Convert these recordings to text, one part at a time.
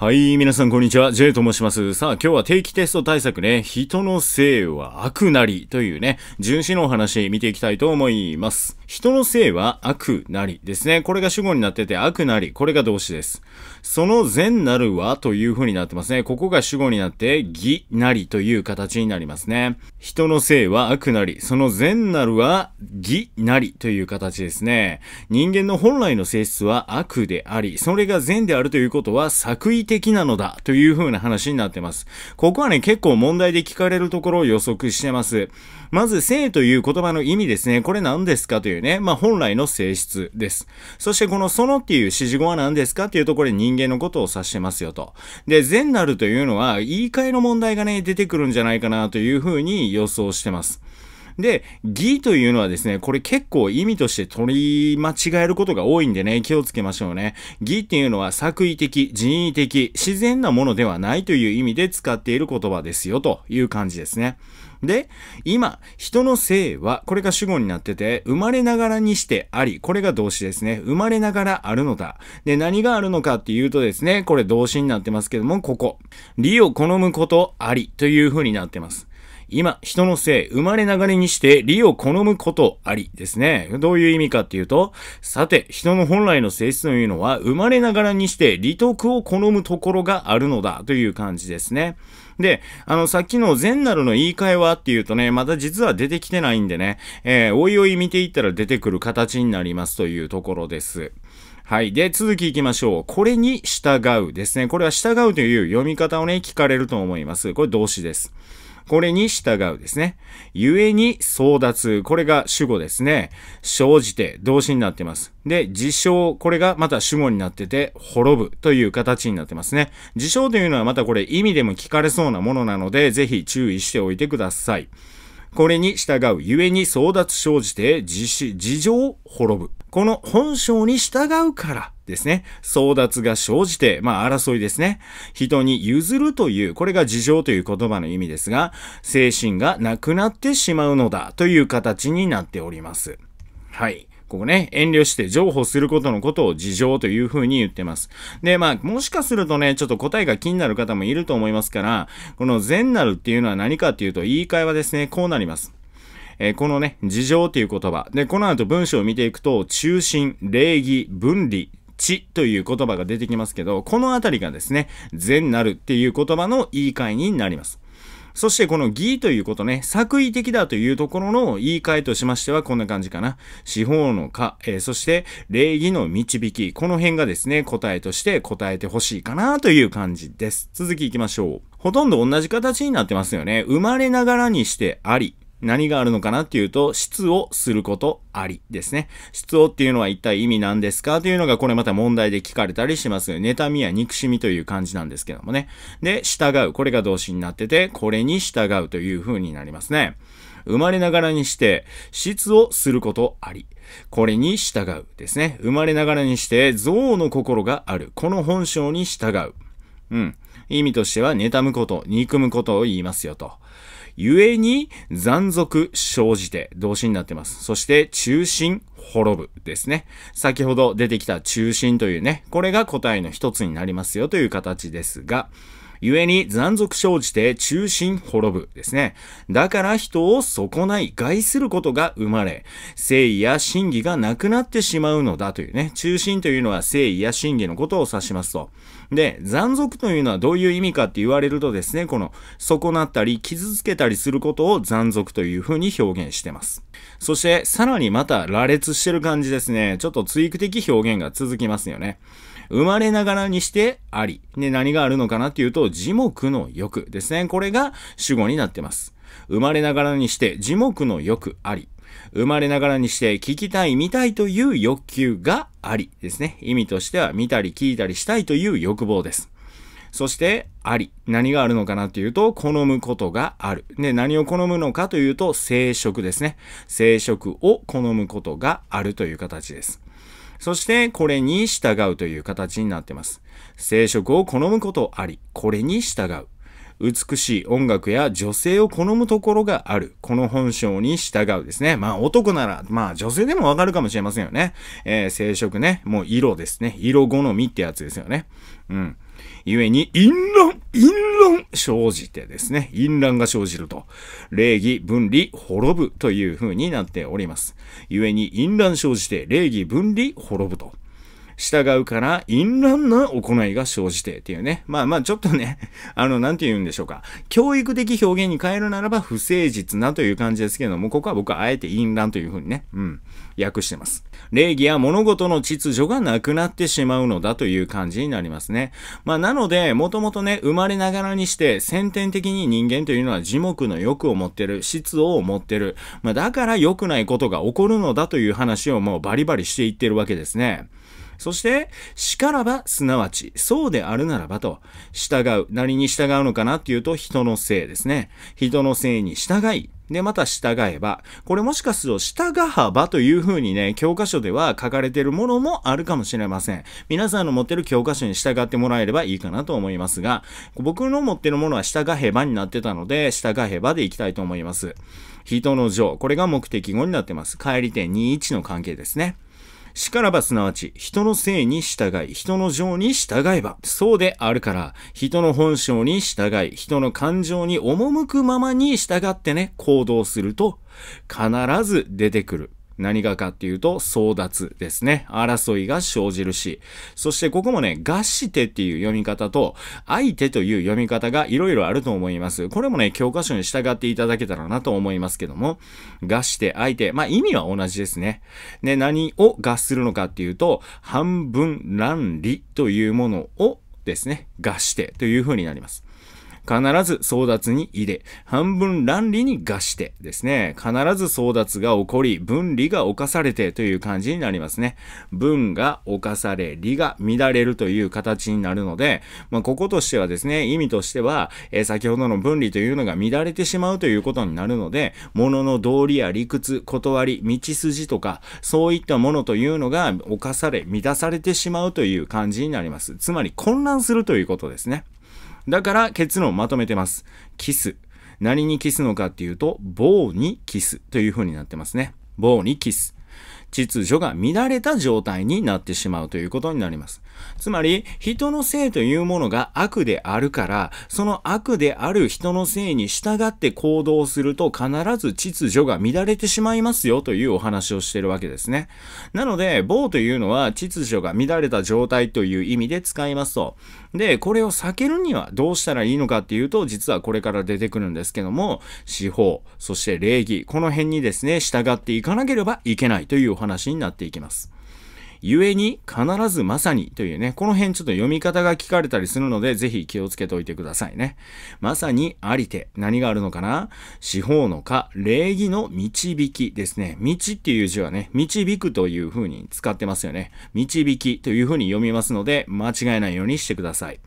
はい、皆さんこんにちは。J と申します。さあ、今日は定期テスト対策ね、人の性は悪なりというね、純子のお話見ていきたいと思います。人の性は悪なりですね。これが主語になってて、悪なり、これが動詞です。その善なるはという風になってますね。ここが主語になって、義なりという形になりますね。人の性は悪なり、その善なるは義なりという形ですね。人間の本来の性質は悪であり、それが善であるということは作為的なのだという風な話になってます。ここはね、結構問題で聞かれるところを予測してます。まず、性という言葉の意味ですね。これ何ですかといううね、まあ本来の性質です。そしてこのそのっていう指示語は何ですかっていうとこれ人間のことを指してますよと。で、善なるというのは言い換えの問題がね、出てくるんじゃないかなというふうに予想してます。で、義というのはですね、これ結構意味として取り間違えることが多いんでね、気をつけましょうね。義っていうのは作為的、人為的、自然なものではないという意味で使っている言葉ですよという感じですね。で、今、人の性は、これが主語になってて、生まれながらにしてあり、これが動詞ですね。生まれながらあるのだ。で、何があるのかっていうとですね、これ動詞になってますけども、ここ。理を好むことありという風になってます。今、人のせい、生まれながらにして理を好むことありですね。どういう意味かっていうと、さて、人の本来の性質というのは、生まれながらにして利得を好むところがあるのだという感じですね。で、あの、さっきの善なるの言い換えはっていうとね、また実は出てきてないんでね、えー、おいおい見ていったら出てくる形になりますというところです。はい。で、続き行きましょう。これに従うですね。これは従うという読み方をね、聞かれると思います。これ動詞です。これに従うですね。故に争奪。これが主語ですね。生じて動詞になってます。で、自称。これがまた主語になってて、滅ぶという形になってますね。事象というのはまたこれ意味でも聞かれそうなものなので、ぜひ注意しておいてください。これに従う。故に争奪生じて、事情滅ぶ。この本性に従うからですね。争奪が生じて、まあ争いですね。人に譲るという、これが事情という言葉の意味ですが、精神がなくなってしまうのだという形になっております。はい。ここね、遠慮して譲歩することのことを事情というふうに言ってます。で、まあ、もしかするとね、ちょっと答えが気になる方もいると思いますから、この善なるっていうのは何かっていうと、言い換えはですね、こうなります。えー、このね、事情という言葉。で、この後文章を見ていくと、中心、礼儀、分離、地という言葉が出てきますけど、このあたりがですね、善なるっていう言葉の言い換えになります。そしてこの義ということね、作為的だというところの言い換えとしましてはこんな感じかな。司法の化、えー、そして礼儀の導き、この辺がですね、答えとして答えてほしいかなという感じです。続き行きましょう。ほとんど同じ形になってますよね。生まれながらにしてあり。何があるのかなっていうと、質をすることありですね。質をっていうのは一体意味なんですかというのがこれまた問題で聞かれたりします。妬みや憎しみという感じなんですけどもね。で、従う。これが動詞になってて、これに従うという風になりますね。生まれながらにして、質をすることあり。これに従うですね。生まれながらにして、憎悪の心がある。この本性に従う。うん。意味としては、妬むこと、憎むことを言いますよと。故に残続生じて動詞になってます。そして中心滅ぶですね。先ほど出てきた中心というね、これが答えの一つになりますよという形ですが、故に残属生じて中心滅ぶですね。だから人を損ない、害することが生まれ、誠意や真偽がなくなってしまうのだというね。中心というのは誠意や真偽のことを指しますと。で、残属というのはどういう意味かって言われるとですね、この損なったり傷つけたりすることを残属というふうに表現してます。そして、さらにまた羅列してる感じですね。ちょっと追句的表現が続きますよね。生まれながらにしてあり。で、何があるのかなっていうと、樹木の欲ですね。これが主語になってます。生まれながらにして樹木の欲あり。生まれながらにして聞きたい、見たいという欲求がありですね。意味としては見たり聞いたりしたいという欲望です。そして、あり。何があるのかなっていうと、好むことがある。で、何を好むのかというと、生殖ですね。生殖を好むことがあるという形です。そしてこれに従うという形になっています。生殖を好むことあり、これに従う。美しい音楽や女性を好むところがある。この本性に従うですね。まあ男なら、まあ女性でもわかるかもしれませんよね。えー、生殖ね。もう色ですね。色好みってやつですよね。うん。故に、淫乱、淫乱生じてですね、淫乱が生じると、礼儀、分離、滅ぶというふうになっております。故に、淫乱生じて、礼儀、分離、滅ぶと。従うから淫乱な行いが生じてっていうね。まあまあちょっとね、あの、なんて言うんでしょうか。教育的表現に変えるならば不誠実なという感じですけども、ここは僕はあえて淫乱というふうにね、うん、訳してます。礼儀や物事の秩序がなくなってしまうのだという感じになりますね。まあなので、もともとね、生まれながらにして先天的に人間というのは樹木の欲を持ってる、質を持ってる。まあだから良くないことが起こるのだという話をもうバリバリしていってるわけですね。そして、しからば、すなわち、そうであるならばと、従う。何に従うのかなっていうと、人のせいですね。人のせいに従い。で、また従えば。これもしかすると、従幅という風にね、教科書では書かれているものもあるかもしれません。皆さんの持ってる教科書に従ってもらえればいいかなと思いますが、僕の持ってるものは従えばになってたので、従えばでいきたいと思います。人の情。これが目的語になってます。帰り点21の関係ですね。しからばすなわち、人の性に従い、人の情に従えば、そうであるから、人の本性に従い、人の感情に赴くままに従ってね、行動すると、必ず出てくる何がかっていうと、争奪ですね。争いが生じるし。そしてここもね、合してっていう読み方と、相手という読み方がいろいろあると思います。これもね、教科書に従っていただけたらなと思いますけども、合して相手。まあ、意味は同じですね。で、何を合するのかっていうと、半分乱理というものをですね、合してという風になります。必ず争奪に入れ、半分乱理に合してですね、必ず争奪が起こり、分離が犯されてという感じになりますね。分が犯され、理が乱れるという形になるので、まあ、こことしてはですね、意味としては、えー、先ほどの分離というのが乱れてしまうということになるので、物の道理や理屈、断り、道筋とか、そういったものというのが犯され、乱されてしまうという感じになります。つまり混乱するということですね。だから結論をまとめてます。キス。何にキスのかっていうと、棒にキスという風になってますね。棒にキス。秩序が乱れた状態になってしまうということになります。つまり、人のせいというものが悪であるから、その悪である人のせいに従って行動すると必ず秩序が乱れてしまいますよというお話をしてるわけですね。なので、棒というのは秩序が乱れた状態という意味で使いますと。で、これを避けるにはどうしたらいいのかっていうと、実はこれから出てくるんですけども、司法、そして礼儀、この辺にですね、従っていかなければいけないという話になっていきます。故に必ずまさにというね、この辺ちょっと読み方が聞かれたりするので、ぜひ気をつけておいてくださいね。まさにありて、何があるのかな四方のか、礼儀の導きですね。道っていう字はね、導くという風に使ってますよね。導きという風に読みますので、間違えないようにしてください。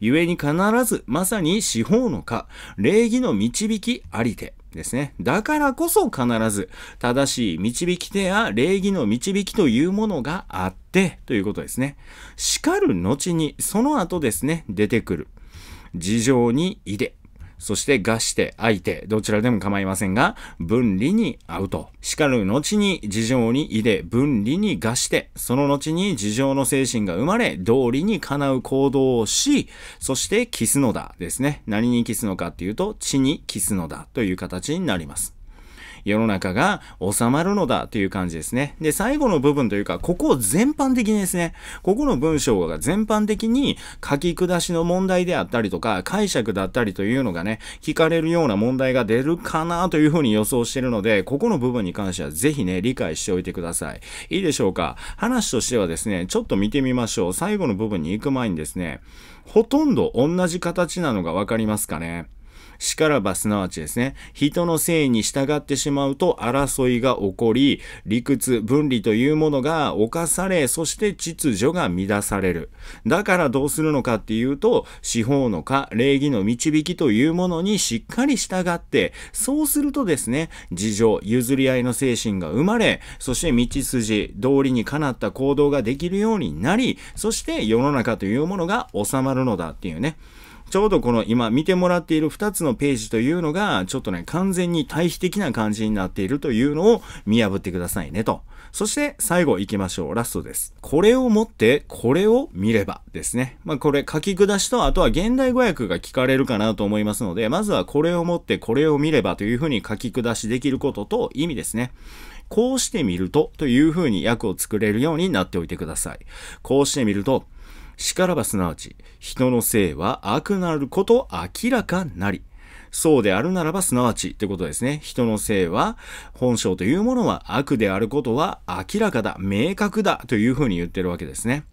故に必ずまさに四方のか、礼儀の導きありて。ですね。だからこそ必ず正しい導き手や礼儀の導きというものがあってということですね。叱る後にその後ですね、出てくる。事情に入れそしてがして相手、どちらでも構いませんが、分離に合うと。しかる後に事情に入れ、分離にがして、その後に事情の精神が生まれ、道理にかなう行動をし、そしてキスのだですね。何にキスのかっていうと、地にキスのだという形になります。世の中が収まるのだという感じですね。で、最後の部分というか、ここを全般的にですね、ここの文章が全般的に書き下しの問題であったりとか、解釈だったりというのがね、聞かれるような問題が出るかなというふうに予想してるので、ここの部分に関してはぜひね、理解しておいてください。いいでしょうか話としてはですね、ちょっと見てみましょう。最後の部分に行く前にですね、ほとんど同じ形なのがわかりますかねしからばすなわちですね、人のせいに従ってしまうと争いが起こり、理屈、分離というものが犯され、そして秩序が乱される。だからどうするのかっていうと、司法のか、礼儀の導きというものにしっかり従って、そうするとですね、事情、譲り合いの精神が生まれ、そして道筋、道理にかなった行動ができるようになり、そして世の中というものが収まるのだっていうね。ちょうどこの今見てもらっている2つのページというのが、ちょっとね、完全に対比的な感じになっているというのを見破ってくださいねと。そして最後行きましょう。ラストです。これを持って、これを見ればですね。まあこれ書き下しと、あとは現代語訳が聞かれるかなと思いますので、まずはこれを持ってこれを見ればというふうに書き下しできることと意味ですね。こうしてみるとというふうに訳を作れるようになっておいてください。こうしてみると、しからばすなわち、人の性は悪なること明らかなり。そうであるならばすなわちってことですね。人の性は、本性というものは悪であることは明らかだ、明確だというふうに言ってるわけですね。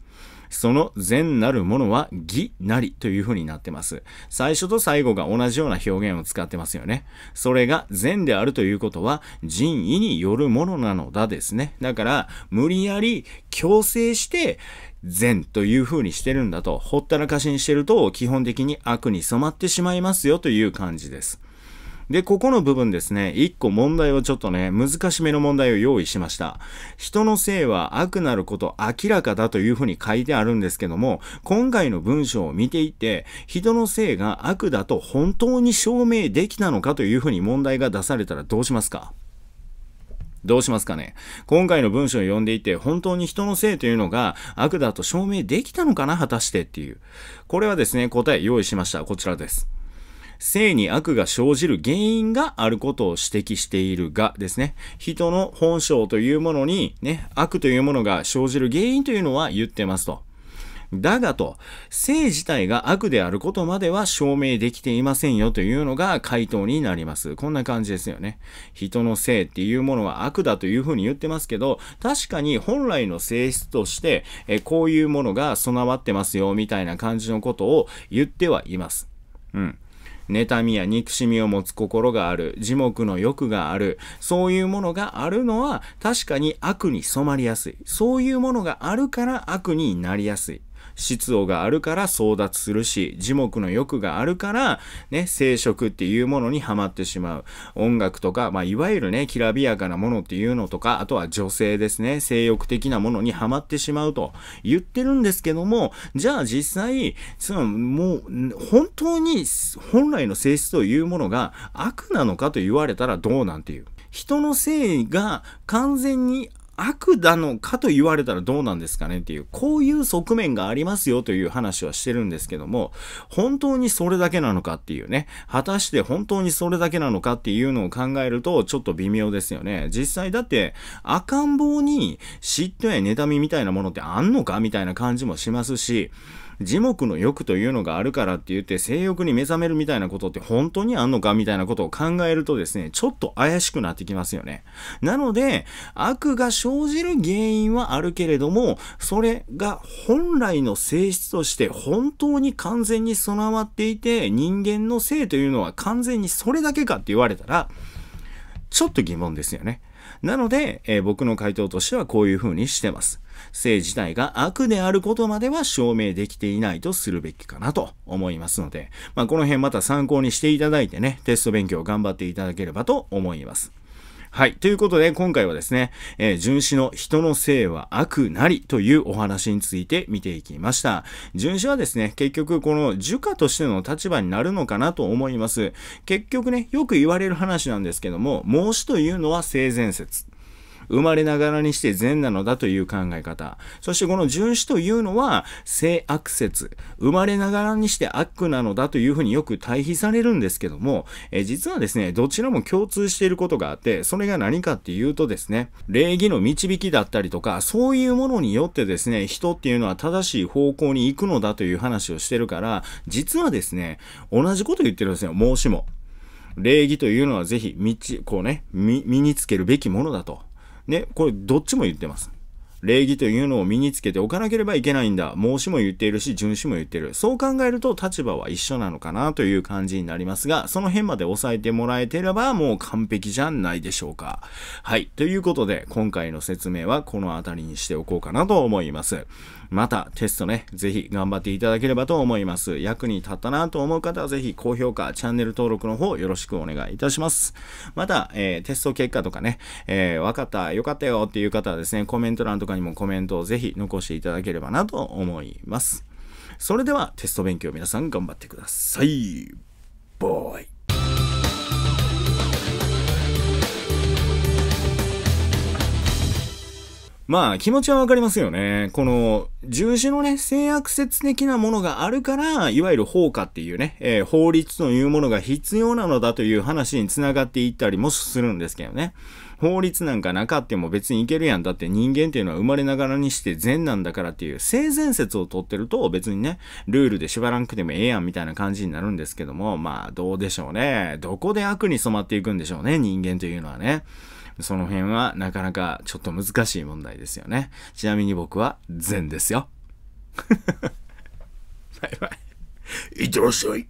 その善なるものは義なりというふうになってます。最初と最後が同じような表現を使ってますよね。それが善であるということは人意によるものなのだですね。だから、無理やり強制して善という風にしてるんだと、ほったらかしにしてると、基本的に悪に染まってしまいますよという感じです。で、ここの部分ですね、一個問題をちょっとね、難しめの問題を用意しました。人の性は悪なること明らかだというふうに書いてあるんですけども、今回の文章を見ていて、人の性が悪だと本当に証明できたのかというふうに問題が出されたらどうしますかどうしますかね今回の文章を読んでいて、本当に人のせいというのが悪だと証明できたのかな果たしてっていう。これはですね、答え用意しました。こちらです。性に悪が生じる原因があることを指摘しているがですね、人の本性というものにね、悪というものが生じる原因というのは言ってますと。だがと、性自体が悪であることまでは証明できていませんよというのが回答になります。こんな感じですよね。人の性っていうものは悪だというふうに言ってますけど、確かに本来の性質として、えこういうものが備わってますよ、みたいな感じのことを言ってはいます。うん。妬みや憎しみを持つ心がある、樹木の欲がある、そういうものがあるのは確かに悪に染まりやすい。そういうものがあるから悪になりやすい。質をがあるから争奪するし、樹木の欲があるから、ね、生殖っていうものにはまってしまう。音楽とか、まあ、いわゆるね、きらびやかなものっていうのとか、あとは女性ですね、性欲的なものにはまってしまうと言ってるんですけども、じゃあ実際、その、もう、本当に本来の性質というものが悪なのかと言われたらどうなんていう。人の性が完全に悪なのかと言われたらどうなんですかねっていう、こういう側面がありますよという話はしてるんですけども、本当にそれだけなのかっていうね、果たして本当にそれだけなのかっていうのを考えるとちょっと微妙ですよね。実際だって赤ん坊に嫉妬や妬みみたいなものってあんのかみたいな感じもしますし、樹木の欲というのがあるからって言って性欲に目覚めるみたいなことって本当にあんのかみたいなことを考えるとですね、ちょっと怪しくなってきますよね。なので、悪が生じる原因はあるけれども、それが本来の性質として本当に完全に備わっていて、人間の性というのは完全にそれだけかって言われたら、ちょっと疑問ですよね。なので、えー、僕の回答としてはこういうふうにしてます。性自体が悪であることまでは証明できていないとするべきかなと思いますので、まあ、この辺また参考にしていただいてね、テスト勉強頑張っていただければと思います。はい。ということで、今回はですね、えー、巡視の人の性は悪なりというお話について見ていきました。巡視はですね、結局この儒家としての立場になるのかなと思います。結局ね、よく言われる話なんですけども、孟子というのは性善説。生まれながらにして善なのだという考え方。そしてこの純子というのは、性悪説、生まれながらにして悪なのだというふうによく対比されるんですけども、え実はですね、どちらも共通していることがあって、それが何かっていうとですね、礼儀の導きだったりとか、そういうものによってですね、人っていうのは正しい方向に行くのだという話をしてるから、実はですね、同じこと言ってるんですよ、申しも。礼儀というのはぜひ、道、こうね、身につけるべきものだと。ね、これどっちも言ってます。礼儀というのを身につけておかなければいけないんだ。申子も言っているし、順子も言ってる。そう考えると立場は一緒なのかなという感じになりますが、その辺まで押さえてもらえてればもう完璧じゃないでしょうか。はい。ということで、今回の説明はこの辺りにしておこうかなと思います。また、テストね、ぜひ頑張っていただければと思います。役に立ったなと思う方はぜひ高評価、チャンネル登録の方よろしくお願いいたします。また、えー、テスト結果とかね、えー、分かった、よかったよっていう方はですね、コメント欄とかにもコメントをぜひ残していただければなと思います。それではテスト勉強皆さん頑張ってください。ボーイまあ気持ちはわかりますよね。この重視のね、性悪説的なものがあるから、いわゆる法化っていうね、えー、法律というものが必要なのだという話につながっていったりもするんですけどね。法律なんかなかっても別にいけるやん。だって人間っていうのは生まれながらにして善なんだからっていう性善説をとってると別にね、ルールで縛らんくてもええやんみたいな感じになるんですけども、まあどうでしょうね。どこで悪に染まっていくんでしょうね、人間というのはね。その辺はなかなかちょっと難しい問題ですよね。ちなみに僕は善ですよ。バイバイ。いってらっしゃい。